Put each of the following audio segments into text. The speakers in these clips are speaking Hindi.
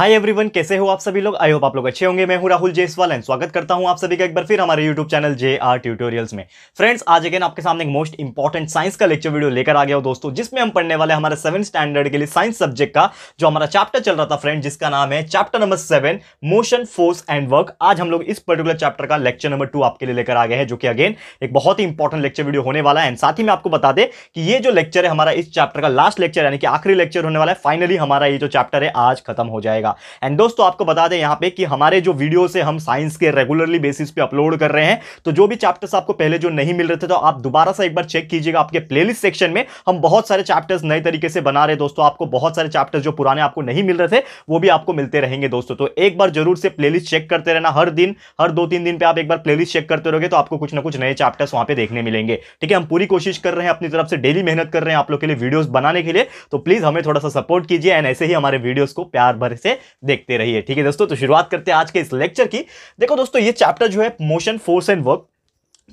हाय एवरीवन कैसे हो आप सभी लोग आई होप आप लोग अच्छे होंगे मैं हूं राहुल जेसवाल एंड स्वागत करता हूं आप सभी का एक बार फिर हमारे YouTube channel J R tutorials में फ्रेंड्स आज अगेन आपके सामने एक मोस्ट इंपॉर्टेंट साइंस का लेक्चर वीडियो लेकर आ गया हो दोस्तों जिसमें हम पढ़ने वाले हमारे सेवन स्टैंडर्ड के लिए साइंस सब्जेक्ट का जो हमारा चैप्टर चल रहा था फ्रेंड जिसका नाम है chapter number seven motion force and work आज हम लोग इस पर्टिकुलर चैप्टर का लेक्चर नंबर टू आपके लिए लेकर आ गए हैं जो कि अगेन एक बहुत ही इंपॉर्टेंट लेक्चर वीडियो होने वाला है एंड साथ ही मैं आपको बता दें कि ये जो लेक्चर है हमारा इस चैप्टर का लास्ट लेक्चर यानी कि आखिरी लेक्चर होने वाला है फाइनली हमारा ये जो चैप्टर है आज खत्म हो जाएगा मिलेगा एंड दोस्तों आपको बता दें यहाँ पे कि हमारे जो वीडियो से हम साइंस के रेगुलरली बेसिस पे अपलोड कर रहे हैं तो जो भी चैप्टर्स आपको पहले जो नहीं मिल रहे थे तो आप दोबारा से एक बार चेक कीजिएगा आपके प्लेलिस्ट सेक्शन में हम बहुत सारे चैप्टर्स नए तरीके से बना रहे दोस्तों आपको बहुत सारे चैप्टर्स जो पुराने आपको नहीं मिल रहे थे वो भी आपको मिलते रहेंगे दोस्तों तो एक बार जरूर से प्लेलिस्ट चेक करते रहना हर दिन हर दो तीन दिन पर आप एक बार प्लेलिस्ट चेक करते रहोगे तो आपको कुछ ना कुछ नए चैप्टर्स वहां पर देखने मिलेंगे ठीक है हम पूरी कोशिश कर रहे हैं अपनी तरफ से डेली मेहनत कर रहे हैं आप लोग के लिए वीडियोस बनाने के लिए तो प्लीज हमें थोड़ा सा सपोर्ट कीजिए एंड ऐसे ही हमारे वीडियोस को प्यार भर से देखते रहिए ठीक है दोस्तों तो शुरुआत करते हैं आज के इस लेक्चर की देखो दोस्तों ये चैप्टर जो है मोशन फोर्स एंड वर्क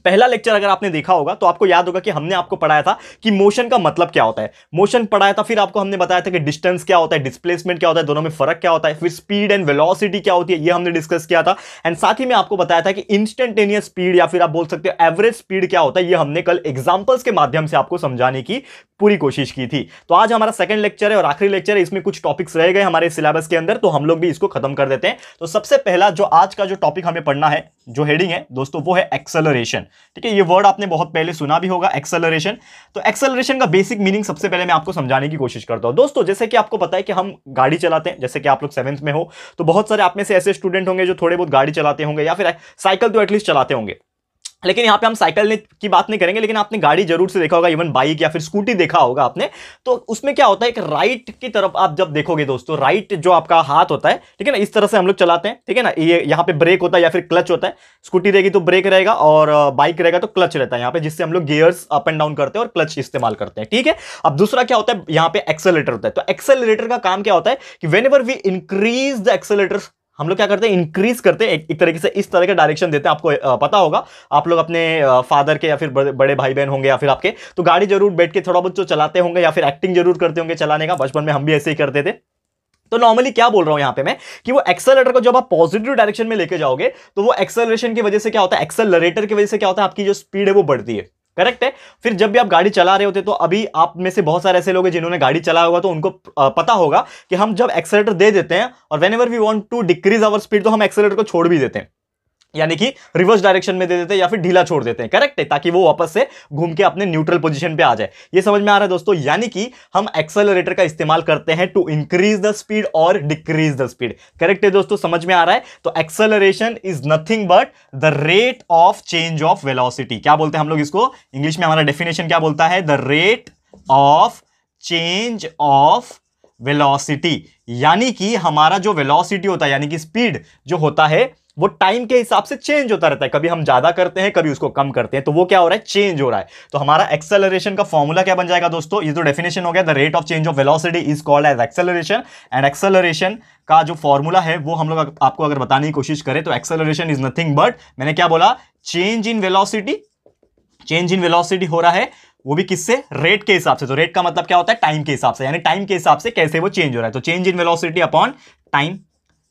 पहला लेक्चर अगर आपने देखा होगा तो आपको याद होगा कि हमने आपको पढ़ाया था कि मोशन का मतलब क्या होता है मोशन पढ़ाया था फिर आपको हमने बताया था कि डिस्टेंस क्या होता है डिस्प्लेसमेंट क्या होता है दोनों में फर्क क्या होता है फिर स्पीड एंड वेलोसिटी क्या होती है ये हमने डिस्कस किया था एंड साथ ही में आपको बताया था कि इंस्टेंटेनियस स्पीड या फिर आप बोल सकते हो एवरेज स्पीड क्या होता है यह हमने कल एग्जाम्पल्स के माध्यम से आपको समझाने की पूरी कोशिश की थी तो आज हमारा सेकंड लेक्चर है और आखिरी लेक्चर है इसमें कुछ टॉपिक्स रह गए हमारे सिलेबस के अंदर तो हम लोग भी इसको खत्म कर देते हैं तो सबसे पहला जो आज का जो टॉपिक हमें पढ़ना है जो हेडिंग है दोस्तों वो है एक्सेलरेशन ठीक है ये वर्ड आपने बहुत पहले सुना भी होगा एक्सेलरेशन तो एक्सेलरेशन का बेसिक मीनिंग सबसे पहले मैं आपको समझाने की कोशिश करता हूं दोस्तों जैसे कि आपको पता है कि हम गाड़ी चलाते हैं जैसे कि आप लोग सेवंथ में हो तो बहुत सारे आप में से ऐसे स्टूडेंट होंगे जो थोड़े बहुत गाड़ी चलाते होंगे या फिर साइकिल तो एटलीस्ट चलाते होंगे लेकिन यहाँ पे हम साइकिल की बात नहीं करेंगे लेकिन आपने गाड़ी जरूर से देखा होगा इवन बाइक या फिर स्कूटी देखा होगा आपने तो उसमें क्या होता है एक राइट की तरफ आप जब देखोगे दोस्तों राइट जो आपका हाथ होता है ठीक है ना इस तरह से हम लोग चलाते हैं ठीक है ना ये यहाँ पे ब्रेक होता है या फिर क्लच होता है स्कूटी रहेगी तो ब्रेक रहेगा और बाइक रहेगा तो क्लच रहता है यहाँ पे जिससे हम लोग गियर्स अप एंड डाउन करते हैं और क्लच इस्तेमाल करते हैं ठीक है अब दूसरा क्या होता है यहाँ पे एक्सेलेटर होता है तो एक्सेलेटर का काम क्या होता है कि whenever we increase the accelerator हम लोग क्या करते हैं इंक्रीज करते हैं एक, तरीके से इस तरह का डायरेक्शन देते हैं आपको पता होगा आप लोग अपने फादर के या फिर बड़े भाई बहन होंगे या फिर आपके तो गाड़ी जरूर बैठ के थोड़ा बहुत जो चलाते होंगे या फिर एक्टिंग जरूर करते होंगे चलाने का बचपन में हम भी ऐसे ही करते थे तो नॉर्मली क्या बोल रहा हूं यहां पे मैं कि वो एक्सेलरेटर को जब आप पॉजिटिव डायरेक्शन में लेके जाओगे तो वो एक्सेलरेशन की वजह से क्या होता है एक्सेलरेटर की वजह से क्या होता है आपकी जो स्पीड है वो बढ़ती है करेक्ट है फिर जब भी आप गाड़ी चला रहे होते तो अभी आप में से बहुत सारे ऐसे लोग हैं जिन्होंने गाड़ी चलाया होगा तो उनको पता होगा कि हम जब एक्सेलेटर दे देते हैं और whenever we want to decrease our speed तो हम एक्सेलेटर को छोड़ भी देते हैं यानी कि रिवर्स डायरेक्शन में दे देते हैं या फिर ढीला छोड़ देते हैं करेक्ट है ताकि वो वापस से घूम के अपने न्यूट्रल पोजीशन पे आ जाए ये समझ में आ रहा है दोस्तों यानी कि हम एक्सेलरेटर का इस्तेमाल करते हैं टू इंक्रीज द स्पीड और डिक्रीज द स्पीड करेक्ट है दोस्तों समझ में आ रहा है तो acceleration is nothing but the rate of change of velocity क्या बोलते हैं हम लोग इसको इंग्लिश में हमारा डेफिनेशन क्या बोलता है the rate of change of velocity यानी कि हमारा जो वेलॉसिटी होता है यानी कि स्पीड जो होता है वो टाइम के हिसाब से चेंज होता रहता है कभी हम ज़्यादा करते हैं कभी उसको कम करते हैं तो वो क्या हो रहा है चेंज हो रहा है तो हमारा एक्सेलरेशन का फॉर्मूला क्या बन जाएगा दोस्तों ये तो डेफिनेशन हो गया the rate of change of velocity is called as acceleration and acceleration का जो फॉर्मूला है वो हम लोग आपको अगर बताने की कोशिश करें तो एक्सेलरेशन इज नथिंग बट मैंने क्या बोला change in velocity change in velocity हो रहा है वो भी किससे रेट के हिसाब से तो रेट का मतलब क्या होता है टाइम के हिसाब से यानी टाइम के हिसाब से कैसे वो चेंज हो रहा है तो change in velocity upon time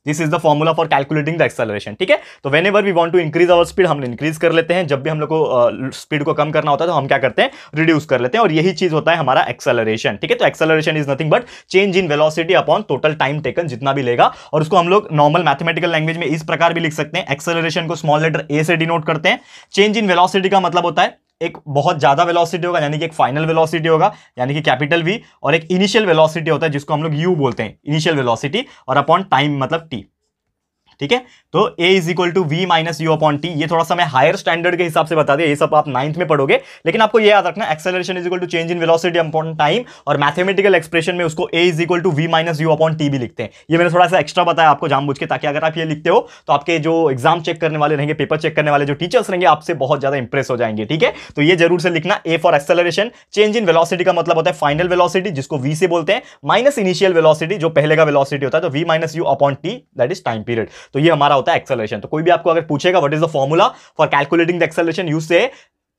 this is the formula for calculating the acceleration ठीक है तो whenever we want to increase our speed हम इंक्रीज कर लेते हैं जब भी हम लोग को स्पीड uh, को कम करना होता है तो हम क्या करते हैं रिड्यूस कर लेते हैं और यही चीज होता है हमारा एक्सेलरेशन ठीक है तो acceleration is nothing but change in velocity upon total time taken जितना भी लेगा और उसको हम लोग नॉर्मल मैथमेटिकल लैंग्वेज में इस प्रकार भी लिख सकते हैं एक्सेलरेशन को स्मॉल लेटर ए से डिनोट करते हैं चेंज इन वेलॉसिटी का मतलब होता है एक बहुत ज़्यादा वेलोसिटी होगा यानी कि एक फाइनल वेलोसिटी होगा यानी कि कैपिटल वी और एक इनिशियल वेलोसिटी होता है जिसको हम लोग यू बोलते हैं इनिशियल वेलोसिटी और अपॉन टाइम मतलब टी ठीक है तो a is equal to v minus u upon t ये थोड़ा सा मैं हायर स्टैंडर्ड के हिसाब से बता दें ये सब आप नाइन्थ में पढ़ोगे लेकिन आपको ये याद रखना acceleration is equal to change in velocity upon time और मैथमेटिकल एक्सप्रेशन में उसको a is equal to v minus u upon t भी लिखते हैं ये मैंने थोड़ा सा एक्स्ट्रा बताया आपको जाम के ताकि अगर आप ये लिखते हो तो आपके जो एग्जाम चेक करने वाले रहेंगे पेपर चेक करने वाले जो टीचर्स रहेंगे आपसे बहुत ज्यादा इंप्रेस हो जाएंगे ठीक है तो ये जरूर से लिखना a for acceleration change in velocity का मतलब होता है फाइनल वेलोसिटी जिसको वी से बोलते हैं माइनस इनिशियल वेलोसिटी जो पहले का वेलोसिटी होता है तो v minus u upon t that is time period तो ये हमारा होता है एक्सेलरेशन तो कोई भी आपको अगर पूछेगा what is the formula for calculating the acceleration you say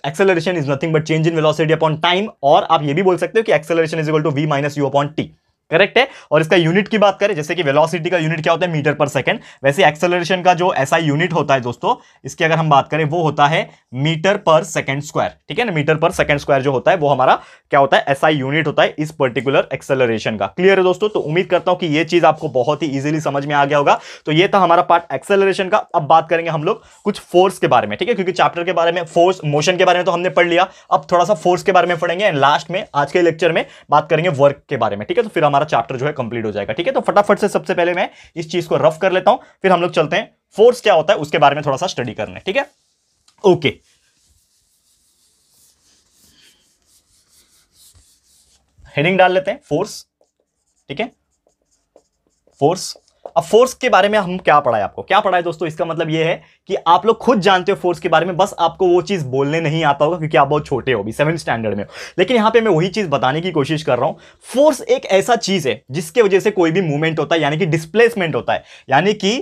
acceleration is nothing but change in velocity upon time और आप ये भी बोल सकते हो कि acceleration is equal to v minus u upon t correct है और इसका यूनिट की बात करें जैसे कि वेलोसिटी का यूनिट क्या होता है मीटर पर सेकंड वैसे एक्सेलरेशन का जो ऐसा यूनिट होता है दोस्तों इसकी अगर हम बात करें वो होता है मीटर पर सेकंड स्क्वायर ठीक है ना मीटर पर सेकंड स्क्वायर जो होता है वो हमारा क्या होता है ऐसा यूनिट होता है इस पर्टिकुलर एक्सेलरेशन का क्लियर है दोस्तों तो उम्मीद करता हूं कि यह चीज आपको बहुत ही ईजिली समझ में आ गया होगा तो यह था हमारा पार्ट एक्सेलरेशन का अब बात करेंगे हम लोग कुछ फोर्स के बारे में ठीक है क्योंकि चैप्टर के बारे में फोर्स मोशन के बारे में तो हमने पढ़ लिया अब थोड़ा सा फोर्स के बारे में पढ़ेंगे एंड लास्ट में आज के लेक्चर में बात करेंगे वर्क के बारे में ठीक है तो फिर हम हमारा चैप्टर जो है कंप्लीट हो जाएगा ठीक है तो फटाफट से सबसे पहले मैं इस चीज को रफ कर लेता हूं फिर हम लोग चलते हैं फोर्स क्या होता है उसके बारे में थोड़ा सा स्टडी करने ठीक है ओके हेडिंग डाल लेते हैं फोर्स ठीक है फोर्स अब फोर्स के बारे में हम क्या पढ़ाए आपको क्या पढ़ाए दोस्तों इसका मतलब ये है कि आप लोग खुद जानते हो फोर्स के बारे में बस आपको वो चीज़ बोलने नहीं आता होगा क्योंकि आप बहुत छोटे हो अभी सेवन स्टैंडर्ड में हो लेकिन यहां पे मैं वही चीज़ बताने की कोशिश कर रहा हूं फोर्स एक ऐसा चीज़ है जिसके वजह से कोई भी मूवमेंट होता है यानी कि डिस्प्लेसमेंट होता है यानी कि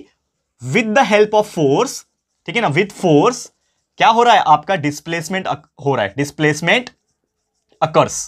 with the help of force ठीक है ना विद फोर्स क्या हो रहा है आपका डिस्प्लेसमेंट हो रहा है डिस्प्लेसमेंट अकर्स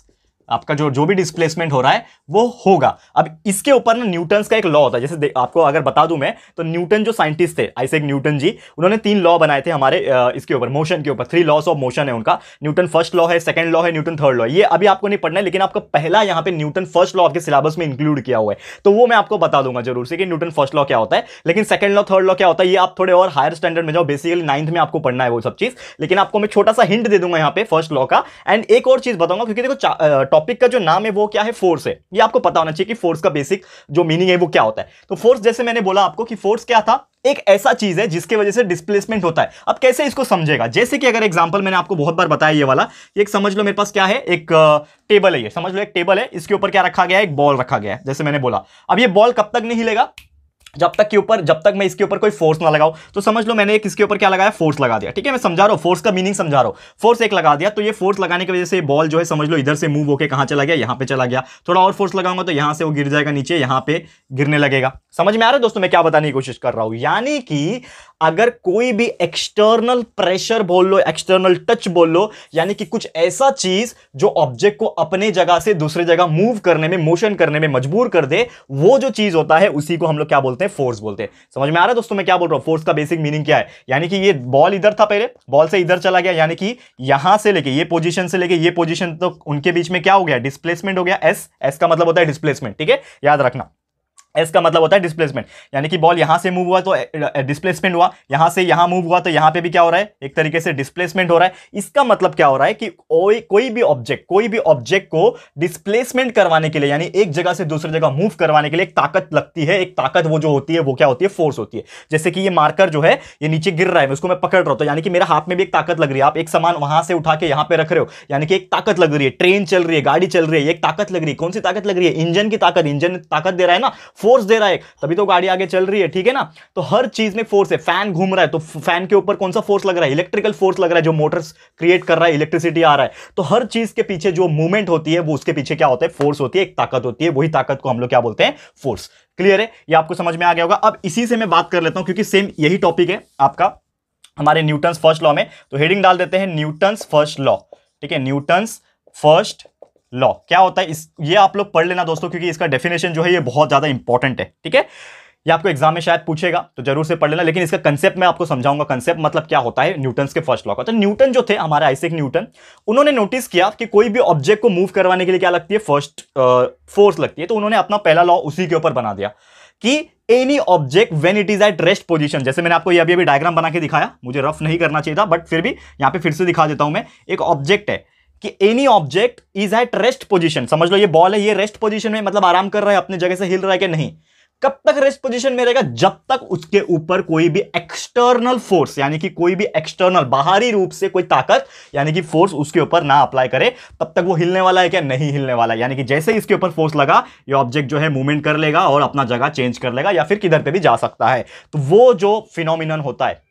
आपका जो जो भी डिस्प्लेसमेंट हो रहा है वो होगा अब इसके ऊपर ना न्यूटन का एक लॉ होता है जैसे आपको अगर बता दूं मैं तो न्यूटन जो साइंटिस्ट थे आइसेक न्यूटन जी उन्होंने तीन लॉ बनाए थे हमारे इसके ऊपर मोशन के ऊपर थ्री लॉस ऑफ मोशन है उनका न्यूटन फर्स्ट लॉ है सेकंड लॉ है न्यूटन थर्ड लॉ ये अभी आपको नहीं पढ़ना है लेकिन आपका पहला यहाँ पे न्यूटन फर्स्ट लॉ आपके सिलेबस में इंक्लूड किया हुआ है तो वो मैं आपको बता दूंगा जरूर से कि न्यूटन फर्स्ट लॉ क्या होता है लेकिन सेकंड लॉ थर्ड लॉ क्या होता है ये आप थोड़े और हायर स्टैंडर्ड में जाओ बेसिकली नाइन्थ में आपको पढ़ना है वो सब चीज लेकिन आपको मैं छोटा सा हिंट दे दूंगा यहाँ पे फर्स्ट लॉ का एंड एक और चीज बताऊंगा क्योंकि देखो टॉपिक का जो नाम है वो क्या है फोर्स है ये आपको पता होना चाहिए कि फोर्स का बेसिक जो मीनिंग है वो क्या होता है तो फोर्स जैसे मैंने बोला आपको कि फोर्स क्या था एक ऐसा चीज है जिसके वजह से डिस्प्लेसमेंट होता है अब कैसे इसको समझेगा जैसे कि अगर एग्जांपल मैंने आपको बहुत बार बताया ये वाला एक समझ लो मेरे पास क्या है एक टेबल है ये समझ लो एक टेबल है इसके ऊपर क्या रखा गया है एक बॉल रखा गया है जैसे मैंने बोला अब ये बॉल कब तक नहीं हिलेगा जब तक के ऊपर जब तक मैं इसके ऊपर कोई फोर्स ना लगाऊ तो समझ लो मैंने एक इसके ऊपर क्या लगाया फोर्स लगा दिया ठीक है मैं समझा रहा हूँ फोर्स का मीनिंग समझा रहा हूँ फोर्स एक लगा दिया तो ये फोर्स लगाने की वजह से बॉल जो है समझ लो इधर से मूव होकर कहाँ चला गया यहाँ पे चला गया थोड़ा और फोर्स लगाऊंगा तो यहाँ से वो गिर जाएगा नीचे यहाँ पे गिरने लगेगा समझ में आ रहा है दोस्तों मैं क्या बताने की कोशिश कर रहा हूँ यानी कि अगर कोई भी एक्सटर्नल प्रेशर बोल लो एक्सटर्नल टच बोल लो यानी कि कुछ ऐसा चीज जो ऑब्जेक्ट को अपने जगह से दूसरे जगह मूव करने में मोशन करने में मजबूर कर दे वो जो चीज होता है उसी को हम लोग क्या बोलते हैं फोर्स बोलते हैं समझ में आ रहा है दोस्तों मैं क्या बोल रहा हूँ फोर्स का बेसिक मीनिंग क्या है यानी कि ये बॉल इधर था पहले बॉल से इधर चला गया यानी कि यहां से लेके ये पोजिशन से लेके ये पोजिशन तो उनके बीच में क्या हो गया डिस्प्लेसमेंट हो गया एस एस का मतलब होता है डिस्प्लेसमेंट ठीक है याद रखना एस का मतलब होता है डिस्प्लेसमेंट यानी कि बॉल यहाँ से मूव हुआ तो डिस्प्लेसमेंट हुआ यहाँ से यहाँ मूव हुआ तो यहाँ पे भी क्या हो रहा है एक तरीके से डिस्प्लेसमेंट हो रहा है इसका मतलब क्या हो रहा है कि कोई भी ऑब्जेक्ट कोई भी ऑब्जेक्ट को डिस्प्लेसमेंट करवाने के लिए यानी एक जगह से दूसरी जगह मूव करवाने के लिए एक ताकत लगती है एक ताकत वो जो होती है वो क्या होती है फोर्स होती है जैसे कि ये मार्कर जो है ये नीचे गिर रहा है उसको मैं पकड़ रहा हूँ तो यानी कि मेरे हाथ में भी एक ताकत लग रही है आप एक सामान वहां से उठा के यहाँ पर रख रहे हो यानी कि एक ताकत लग रही है ट्रेन चल रही है गाड़ी चल रही है एक ताकत लग रही है कौन सी ताकत लग रही है इंजन की ताकत इंजन ताकत दे रहा है ना फोर्स दे रहा है तभी तो गाड़ी आगे चल रही है ठीक है ना तो हर चीज में फोर्स है फैन घूम रहा है तो फैन के ऊपर कौन सा फोर्स लग रहा है इलेक्ट्रिकल फोर्स लग रहा है जो मोटर्स क्रिएट कर रहा है इलेक्ट्रिसिटी आ रहा है तो हर चीज के पीछे जो मूवमेंट होती है वो उसके पीछे क्या होता है फोर्स होती है एक ताकत होती है वही ताकत को हम लोग क्या बोलते हैं फोर्स क्लियर है ये आपको समझ में आ गया होगा अब इसी से मैं बात कर लेता हूं क्योंकि सेम यही टॉपिक है आपका हमारे न्यूटन्स फर्स्ट लॉ में तो हेडिंग डाल देते हैं न्यूटन्स फर्स्ट लॉ ठीक है न्यूटन्स फर्स्ट लॉ क्या होता है इस ये आप लोग पढ़ लेना दोस्तों क्योंकि इसका डेफिनेशन जो है ये बहुत ज़्यादा इंपॉर्टेंट है ठीक है ये आपको एग्जाम में शायद पूछेगा तो जरूर से पढ़ लेना लेकिन इसका कंसेप्ट मैं आपको समझाऊंगा कंसेप्ट मतलब क्या होता है न्यूटन के फर्स्ट लॉ का तो न्यूटन जो थे हमारे आइसिक न्यूटन उन्होंने नोटिस किया कि कोई भी ऑब्जेक्ट को मूव करवाने के लिए क्या लगती है फर्स्ट फोर्स लगती है तो उन्होंने अपना पहला लॉ उसी के ऊपर बना दिया कि any object when it is at rest position जैसे मैंने आपको ये अभी अभी डायग्राम बना के दिखाया मुझे रफ नहीं करना चाहिए था बट फिर भी यहाँ पे फिर से दिखा देता हूं मैं एक ऑब्जेक्ट है कि any object is at rest position समझ लो ये बॉल है ये रेस्ट पोजिशन में मतलब आराम कर रहा है अपनी जगह से हिल रहा है कि नहीं कब तक रेस्ट पोजिशन में रहेगा जब तक उसके ऊपर कोई भी एक्सटर्नल फोर्स यानी कि कोई भी एक्सटर्नल बाहरी रूप से कोई ताकत यानी कि फोर्स उसके ऊपर ना अप्लाई करे तब तक वो हिलने वाला है क्या नहीं हिलने वाला है यानी कि जैसे इसके ऊपर फोर्स लगा ये ऑब्जेक्ट जो है मूवमेंट कर लेगा और अपना जगह चेंज कर लेगा या फिर किधर पर भी जा सकता है तो वो जो फिनोमिनन होता है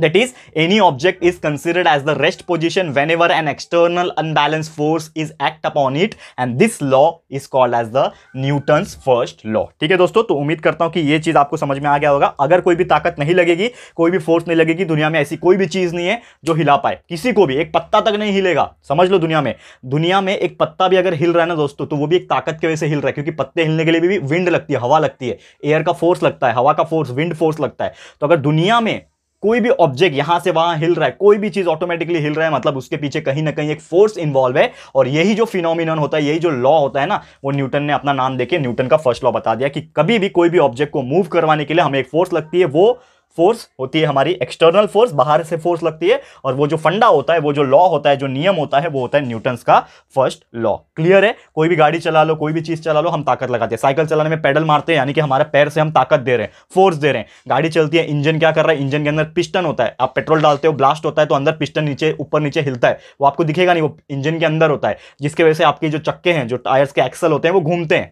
That is, any object is considered as the rest position whenever an external unbalanced force is act upon it and this law is called as the Newton's first law. ठीक है दोस्तों तो उम्मीद करता हूँ कि ये चीज़ आपको समझ में आ गया होगा अगर कोई भी ताकत नहीं लगेगी कोई भी फोर्स नहीं लगेगी दुनिया में ऐसी कोई भी चीज़ नहीं है जो हिला पाए किसी को भी एक पत्ता तक नहीं हिलेगा समझ लो दुनिया में दुनिया में एक पत्ता भी अगर हिल रहा है ना दोस्तों तो वो भी एक ताकत की वजह से हिल रहा है क्योंकि पत्ते हिलने के लिए भी विंड लगती है हवा लगती है एयर का फोर्स लगता है हवा का फोर्स विंड फोर्स लगता है तो अगर दुनिया में कोई भी ऑब्जेक्ट यहां से वहां हिल रहा है कोई भी चीज ऑटोमेटिकली हिल रहा है मतलब उसके पीछे कहीं ना कहीं एक फोर्स इन्वॉल्व है और यही जो फिनोमिन होता है यही जो लॉ होता है ना वो न्यूटन ने अपना नाम देके न्यूटन का फर्स्ट लॉ बता दिया कि कभी भी कोई भी ऑब्जेक्ट को मूव करवाने के लिए हमें एक फोर्स लगती है वो फोर्स होती है हमारी एक्सटर्नल फोर्स बाहर से फोर्स लगती है और वो जो फंडा होता है वो जो लॉ होता है जो नियम होता है वो होता है न्यूटन्स का फर्स्ट लॉ क्लियर है कोई भी गाड़ी चला लो कोई भी चीज़ चला लो हम ताकत लगाते हैं साइकिल चलाने में पैडल मारते हैं यानी कि हमारे पैर से हम ताकत दे रहे हैं फोर्स दे रहे हैं गाड़ी चलती है इंजन क्या कर रहा है इंजन के अंदर पिस्टन होता है आप पेट्रोल डालते हो ब्लास्ट होता है तो अंदर पिस्टन नीचे ऊपर नीचे हिलता है वो आपको दिखेगा नहीं वो इंजन के अंदर होता है जिसके वजह से आपके जो चक्के हैं जो टायर्स के एक्सल होते हैं वो घूमते हैं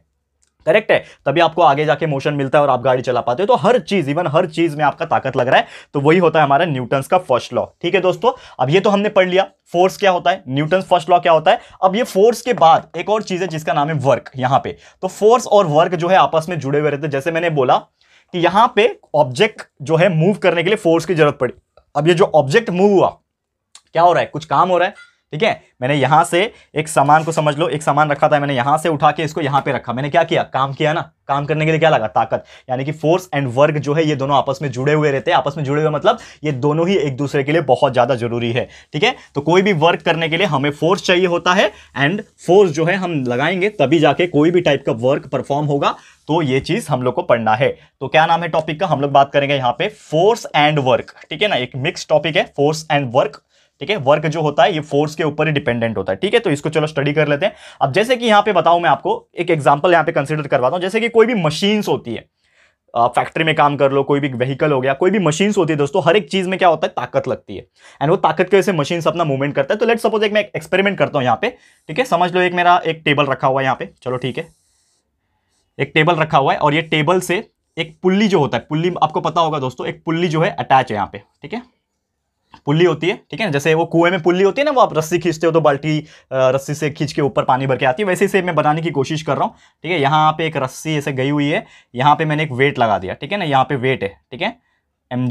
करेक्ट है तभी आपको आगे जाके मोशन मिलता है और आप गाड़ी चला पाते हो तो हर चीज इवन हर चीज में आपका ताकत लग रहा है तो वही होता है हमारा न्यूटन का फर्स्ट लॉ ठीक है दोस्तों अब ये तो हमने पढ़ लिया फोर्स क्या होता है न्यूटन फर्स्ट लॉ क्या होता है अब ये फोर्स के बाद एक और चीज है जिसका नाम है वर्क यहां पर तो फोर्स और वर्क जो है आपस में जुड़े हुए रहते हैं जैसे मैंने बोला कि यहां पर ऑब्जेक्ट जो है मूव करने के लिए फोर्स की जरूरत पड़ी अब ये जो ऑब्जेक्ट मूव हुआ क्या हो रहा है कुछ काम हो रहा है ठीक है मैंने यहां से एक सामान को समझ लो एक सामान रखा था मैंने यहां से उठा के इसको यहां पे रखा मैंने क्या किया काम किया ना काम करने के लिए क्या लगा ताकत यानी कि फोर्स एंड वर्क जो है ये दोनों आपस में जुड़े हुए रहते हैं आपस में जुड़े हुए मतलब ये दोनों ही एक दूसरे के लिए बहुत ज़्यादा जरूरी है ठीक है तो कोई भी वर्क करने के लिए हमें फोर्स चाहिए होता है एंड फोर्स जो है हम लगाएंगे तभी जाके कोई भी टाइप का वर्क परफॉर्म होगा तो ये चीज़ हम लोग को पढ़ना है तो क्या नाम है टॉपिक का हम लोग बात करेंगे यहाँ पे फोर्स एंड वर्क ठीक है ना एक मिक्स टॉपिक है फोर्स एंड वर्क ठीक है वर्क जो होता है ये फोर्स के ऊपर ही डिपेंडेंट होता है ठीक है तो इसको चलो स्टडी कर लेते हैं अब जैसे कि यहाँ पे बताऊं मैं आपको एक एग्जाम्पल यहाँ पे कंसिडर करवाता हूँ जैसे कि कोई भी मशीन्स होती है फैक्ट्री में काम कर लो कोई भी व्हीकल हो गया कोई भी मशीन्स होती है दोस्तों हर एक चीज़ में क्या होता है ताकत लगती है एंड वो ताकत के वजह से अपना मूवमेंट करता है तो लेट सपोज एक मैं एक्सपेरिमेंट करता हूँ यहाँ पे ठीक है समझ लो एक मेरा एक टेबल रखा हुआ है यहाँ पे चलो ठीक है एक टेबल रखा हुआ है और ये टेबल से एक पुल्ली जो होता है पुल्ली आपको पता होगा दोस्तों एक पुल्ली जो है अटैच है यहाँ पे ठीक है पुल्ली होती है ठीक है ना जैसे वो कुएं में पुल्ली होती है ना वो आप रस्सी खींचते हो तो बाल्टी रस्सी से खींच के ऊपर पानी भर के आती है वैसे से मैं बनाने की कोशिश कर रहा हूँ ठीक है यहाँ पे एक रस्सी ऐसे गई हुई है यहाँ पे मैंने एक वेट लगा दिया ठीक है ना यहाँ पे वेट है ठीक है एम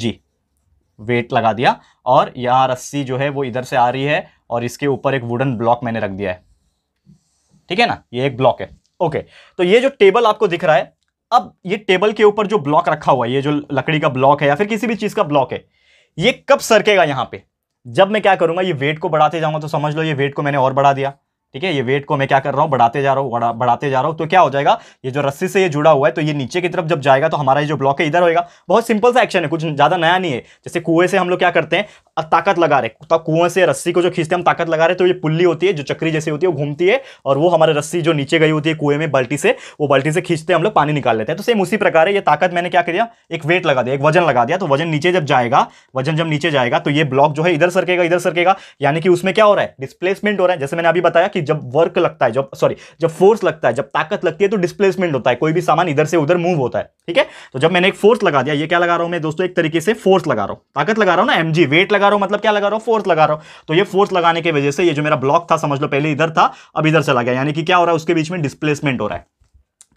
वेट लगा दिया और यहाँ रस्सी जो है वो इधर से आ रही है और इसके ऊपर एक वुडन ब्लॉक मैंने रख दिया है ठीक है ना ये एक ब्लॉक है ओके तो ये जो टेबल आपको दिख रहा है अब ये टेबल के ऊपर जो ब्लॉक रखा हुआ है ये जो लकड़ी का ब्लॉक है या फिर किसी भी चीज़ का ब्लॉक है ये कब सरकेगा यहाँ पे जब मैं क्या करूँगा ये वेट को बढ़ाते जाऊँगा तो समझ लो ये वेट को मैंने और बढ़ा दिया ठीक है ये वेट को मैं क्या कर रहा हूँ बढ़ाते जा रहा हूँ बढ़ाते जा रहा हूँ तो क्या हो जाएगा ये जो रस्सी से ये जुड़ा हुआ है तो ये नीचे की तरफ जब जाएगा तो हमारा ये जो ब्लॉक है इधर होएगा बहुत सिंपल सा एक्शन है कुछ ज़्यादा नया नहीं है जैसे कुएं से हम लोग क्या करते हैं ताकत लगा रहे तो कुएं से रस्सी को जो खींचते हम ताकत लगा रहे तो ये पुल्ली होती है जो चक्री जैसी होती है वो घूमती है और वो हमारे रस्सी जो नीचे गई होती है कुएं में बल्टी से वो बल्टी से खींचते हम लोग पानी निकाल लेते हैं तो सेम उसी प्रकार है ये ताकत मैंने क्या किया एक वेट लगा दिया एक वजन लगा दिया तो वजन नीचे जब जाएगा वजन जब नीचे जाएगा तो ये ब्लॉक जो है इधर सरकेगा इधर सरकेगा यानी कि उसमें क्या हो रहा है डिस्प्लेसमेंट हो रहा है जैसे मैंने अभी बताया कि जब वर्क लगता है जब सॉरी जब फोर्स लगता है जब ताकत लगती है तो डिस्प्लेसमेंट होता है कोई भी सामान इधर से उधर मूव होता है ठीक है तो जब मैंने एक फोर्स लगा दिया ये क्या लगा रहा हूं मैं दोस्तों एक तरीके से फोर्स लगा रहा हूं ताकत लगा रहा हूं ना एमजी वेट लगा लगा रहा हूं मतलब क्या लगा रहा हूं फोर्स लगा रहा हूं तो ये फोर्स लगाने की वजह से ये जो मेरा ब्लॉक था समझ लो पहले इधर था अब इधर चला गया यानी कि क्या हो रहा है उसके बीच में डिस्प्लेसमेंट हो रहा है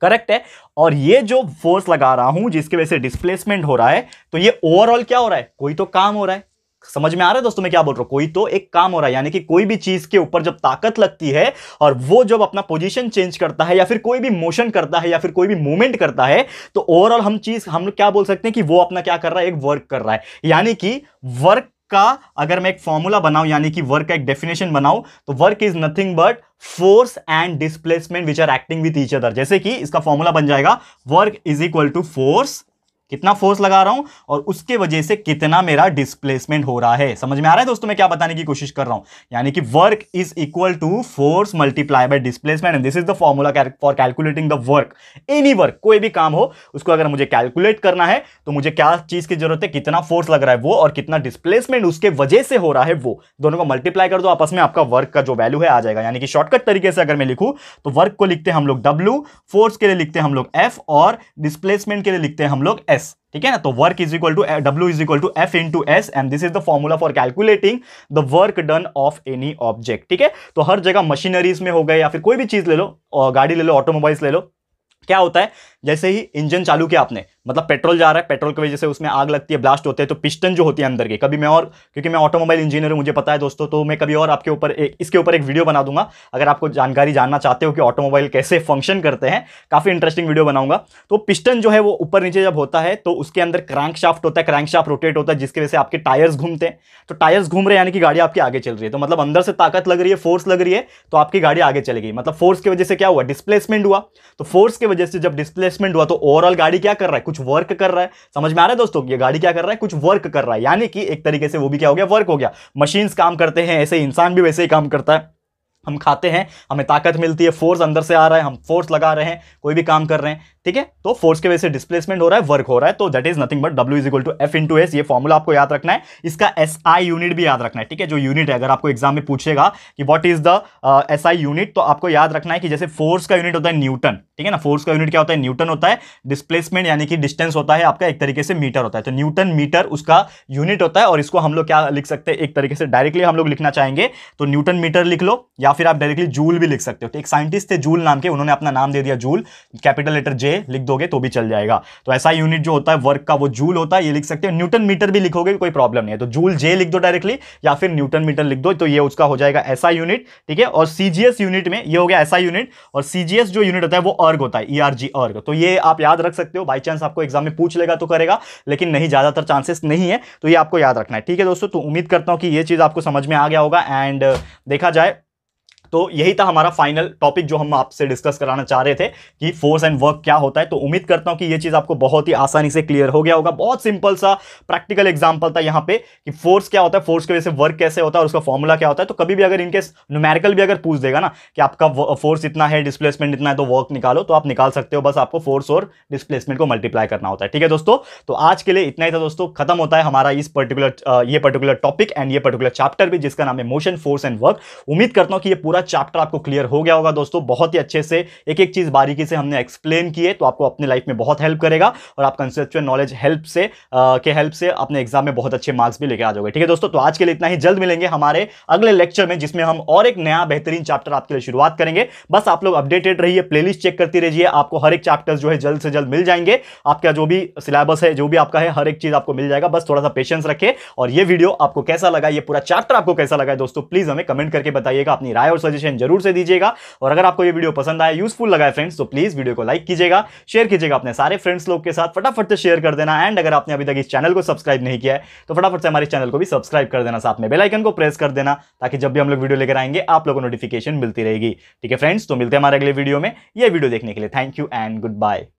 करेक्ट है और ये जो फोर्स लगा रहा हूं जिसकी वजह से डिस्प्लेसमेंट हो रहा है तो ये ओवरऑल क्या हो रहा है कोई तो काम हो रहा है समझ में आ रहा है दोस्तों मैं क्या बोल रहा हूं कोई तो एक काम हो रहा है यानी कि कोई भी चीज के ऊपर जब ताकत लगती है और वो जब अपना पोजीशन चेंज करता है या फिर कोई भी मोशन करता है या फिर कोई भी मूवमेंट करता है तो ओवरऑल हम चीज हम लोग क्या बोल सकते हैं कि वो अपना क्या कर रहा है एक वर्क कर रहा है यानी कि वर्क का अगर मैं एक फॉर्मूला बनाऊं यानी कि वर्क का एक डेफिनेशन बनाऊं तो work is nothing but force and displacement which are acting with each other जैसे कि इसका फॉर्मूला बन जाएगा work is equal to force कितना फोर्स लगा रहा हूं और उसके वजह से कितना मेरा डिस्प्लेसमेंट हो रहा है समझ में आ रहा है दोस्तों मैं क्या बताने की कोशिश कर रहा हूं यानी कि work is equal to force multiply by displacement and this is the formula for calculating the work any work कोई भी काम हो उसको अगर मुझे कैलकुलेट करना है तो मुझे क्या चीज की जरूरत है कितना फोर्स लग रहा है वो और कितना डिस्प्लेसमेंट उसके वजह से हो रहा है वो दोनों को मल्टीप्लाई कर दो आपस में आपका वर्क का जो वैल्यू है आ जाएगा यानी कि शॉर्टकट तरीके से अगर मैं लिखूं तो वर्क को लिखते हैं हम लोग डब्ल्यू फोर्स के लिए लिखते हैं हम लोग एफ और डिस्प्लेसमेंट के लिए लिखते हैं हम लोग एस एस ठीक है ना तो work is equal to W is equal to F into S and this is the formula for calculating the work done of any object ठीक है तो हर जगह मशीनरीज में हो गए या फिर कोई भी चीज ले लो गाड़ी ले लो ऑटोमोबाइल्स ले लो क्या होता है जैसे ही इंजन चालू किया आपने मतलब पेट्रोल जा रहा है पेट्रोल की वजह से उसमें आग लगती है ब्लास्ट होते हैं तो पिस्टन जो होती है अंदर की कभी मैं और क्योंकि मैं ऑटोमोबाइल इंजीनियर हूं मुझे पता है दोस्तों तो मैं कभी और आपके ऊपर इसके ऊपर एक वीडियो बना दूंगा अगर आपको जानकारी जानना चाहते हो कि ऑटोमोबाइल कैसे फंक्शन करते हैं काफ़ी इंटरेस्टिंग वीडियो बनाऊंगा तो पिस्टन जो है वो ऊपर नीचे जब होता है तो उसके अंदर क्रैंक शाफ्ट होता है क्रैंक शाफ्ट रोटेट होता है जिसकी वजह से आपके टायर्स घूमते हैं तो टायर्स घूम रहे यानी कि गाड़ी आपकी आगे चल रही है तो मतलब अंदर से ताकत लग रही है फोर्स लग रही है तो आपकी गाड़ी आगे चलेगी मतलब फोर्स की वजह से क्या हुआ डिस्प्लेसमेंट हुआ तो फोर्स की वजह से जब डिस्प्लेस एडजस्टमेंट हुआ तो ओवरऑल गाड़ी क्या कर रहा है कुछ वर्क कर रहा है समझ में आ रहा है दोस्तों ये गाड़ी क्या कर रहा है कुछ वर्क कर रहा है यानी कि एक तरीके से वो भी क्या हो गया वर्क हो गया मशीन्स काम करते हैं ऐसे इंसान भी वैसे ही काम करता है हम खाते हैं हमें ताकत मिलती है फोर्स अंदर से आ रहा है हम फोर्स लगा रहे हैं कोई भी काम कर रहे हैं ठीक है तो फोर्स की वजह से डिस्प्लेसमेंट हो रहा है वर्क हो रहा है तो that is nothing but W is equal to F into S ये फॉर्मूला आपको याद रखना है इसका एस आई यूनिट भी याद रखना है ठीक है जो यूनिट है अगर आपको एग्जाम में पूछेगा कि what is the S I unit तो आपको याद रखना है कि जैसे फोर्स का यूनिट होता है न्यूटन ठीक है ना फोर्स का यूनिट क्या होता है न्यूटन होता है डिस्प्लेसमेंट यानी कि डिस्टेंस होता है आपका एक तरीके से मीटर होता है तो न्यूटन मीटर उसका यूनिट होता है और इसको हम लोग क्या लिख सकते हैं एक तरीके से डायरेक्टली हम लोग लिखना चाहेंगे तो न्यूटन मीटर लिख लो या या फिर आप डायरेक्टली जूल भी लिख सकते हो तो एक साइंटिस्ट थे जूल नाम के उन्होंने अपना नाम दे दिया जूल कैपिटल लेटर जे लिख दोगे तो भी चल जाएगा तो ऐसा यूनिट जो होता है वर्क का वो जूल होता है ये लिख सकते हो न्यूटन मीटर भी लिखोगे कोई प्रॉब्लम नहीं है तो जूल जे लिख दो डायरेक्टली या फिर न्यूटन मीटर लिख दो तो ये उसका हो जाएगा ऐसा यूनिट ठीक है और सीजीएस यूनिट में ये हो गया ऐसा यूनिट और सीजीएस जो यूनिट होता है वो अर्ग होता है ईआरजी e अर्ग तो ये आप याद रख सकते हो बाई चांस आपको एग्जाम में पूछ लेगा तो करेगा लेकिन नहीं ज़्यादातर चांसेस नहीं है तो ये आपको याद रखना है ठीक है दोस्तों तो उम्मीद करता हूँ कि ये चीज़ आपको समझ में आ गया होगा एंड देखा जाए तो यही था हमारा फाइनल टॉपिक जो हम आपसे डिस्कस कराना चाह रहे थे कि फोर्स एंड वर्क क्या होता है तो उम्मीद करता हूं कि यह चीज़ आपको बहुत ही आसानी से क्लियर हो गया होगा बहुत सिंपल सा प्रैक्टिकल एग्जाम्पल था यहां पर कि फोर्स क्या होता है फोर्स की वजह से वर्क कैसे होता है और उसका फॉर्मूला क्या होता है तो कभी भी अगर इनकेस न्यूमेरिकल भी अगर पूछ देगा ना कि आपका फोर्स इतना है डिस्प्लेसमेंट इतना है तो वर्क निकालो तो आप निकाल सकते हो बस आपको फोर्स और डिस्प्लेसमेंट को मल्टीप्लाई करना होता है ठीक है दोस्तों तो आज के लिए इतना ही था दोस्तों खत्म होता है हमारा इस पर्टिकुलर ये पर्टिकुलर टॉपिक एंड ये पर्टिकुलर चैप्टर भी जिसका नाम है मोशन फोर्स एंड वर्क उम्मीद करता हूं कि ये पूरा पूरा चैप्टर आपको क्लियर हो गया होगा दोस्तों बहुत ही अच्छे से एक एक चीज़ बारीकी से हमने एक्सप्लेन किए तो आपको अपने लाइफ में बहुत हेल्प करेगा और आप कंसेप्चुअल नॉलेज हेल्प से आ, के हेल्प से अपने एग्जाम में बहुत अच्छे मार्क्स भी लेकर आ जाओगे ठीक है दोस्तों तो आज के लिए इतना ही जल्द मिलेंगे हमारे अगले लेक्चर में जिसमें हम और एक नया बेहतरीन चैप्टर आपके लिए शुरुआत करेंगे बस आप लोग अपडेटेड रहिए प्ले चेक करती रहिए आपको हर एक चैप्टर जो है जल्द से जल्द मिल जाएंगे आपका जो भी सिलेबस है जो भी आपका है हर एक चीज़ आपको मिल जाएगा बस थोड़ा सा पेशेंस रखे और ये वीडियो आपको कैसा लगा ये पूरा चैप्टर आपको कैसा लगा दोस्तों प्लीज़ हमें कमेंट करके बताइएगा अपनी राय और सजेशन जरूर से दीजिएगा और अगर आपको ये वीडियो पसंद आए यूजफुल लगा है फ्रेंड्स तो प्लीज वीडियो को लाइक कीजिएगा शेयर कीजिएगा अपने सारे फ्रेंड्स लोग के साथ फटाफट से शेयर कर देना एंड अगर आपने अभी तक इस चैनल को सब्सक्राइब नहीं किया है तो फटाफट से हमारे चैनल को भी सब्सक्राइब कर देना साथ में बेलाइकन को प्रेस कर देना ताकि जब भी हम लोग वीडियो लेकर आएंगे आप लोगों को नोटिफिकेशन मिलती रहेगी ठीक है फ्रेंड्स तो मिलते हैं हमारे अगले वीडियो में यह वीडियो देखने के लिए thank you and good bye